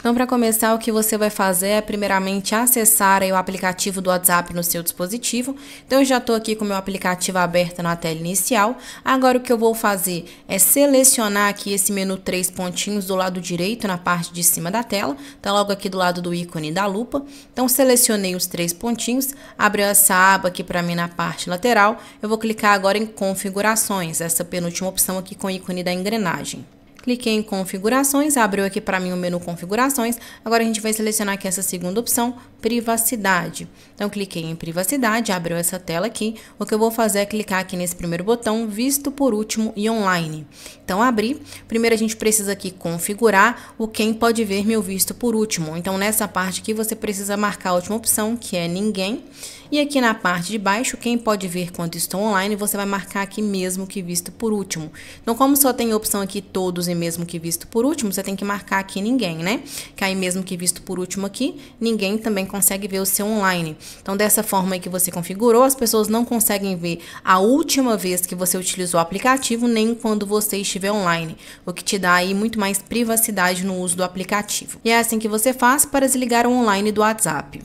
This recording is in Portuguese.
Então, para começar, o que você vai fazer é primeiramente acessar o aplicativo do WhatsApp no seu dispositivo. Então, eu já estou aqui com o meu aplicativo aberto na tela inicial. Agora, o que eu vou fazer é selecionar aqui esse menu três pontinhos do lado direito, na parte de cima da tela. Está logo aqui do lado do ícone da lupa. Então, selecionei os três pontinhos, abriu essa aba aqui para mim na parte lateral. Eu vou clicar agora em configurações, essa penúltima opção aqui com o ícone da engrenagem cliquei em configurações, abriu aqui para mim o menu configurações. Agora a gente vai selecionar aqui essa segunda opção, privacidade. Então cliquei em privacidade, abriu essa tela aqui. O que eu vou fazer é clicar aqui nesse primeiro botão, visto por último e online. Então abri. Primeiro a gente precisa aqui configurar o quem pode ver meu visto por último. Então nessa parte aqui você precisa marcar a última opção, que é ninguém. E aqui na parte de baixo, quem pode ver quando estou online, você vai marcar aqui mesmo que visto por último. Então como só tem a opção aqui todos e mesmo que visto por último, você tem que marcar aqui ninguém, né? Que aí mesmo que visto por último aqui, ninguém também consegue ver o seu online. Então, dessa forma aí que você configurou, as pessoas não conseguem ver a última vez que você utilizou o aplicativo, nem quando você estiver online, o que te dá aí muito mais privacidade no uso do aplicativo. E é assim que você faz para desligar o online do WhatsApp.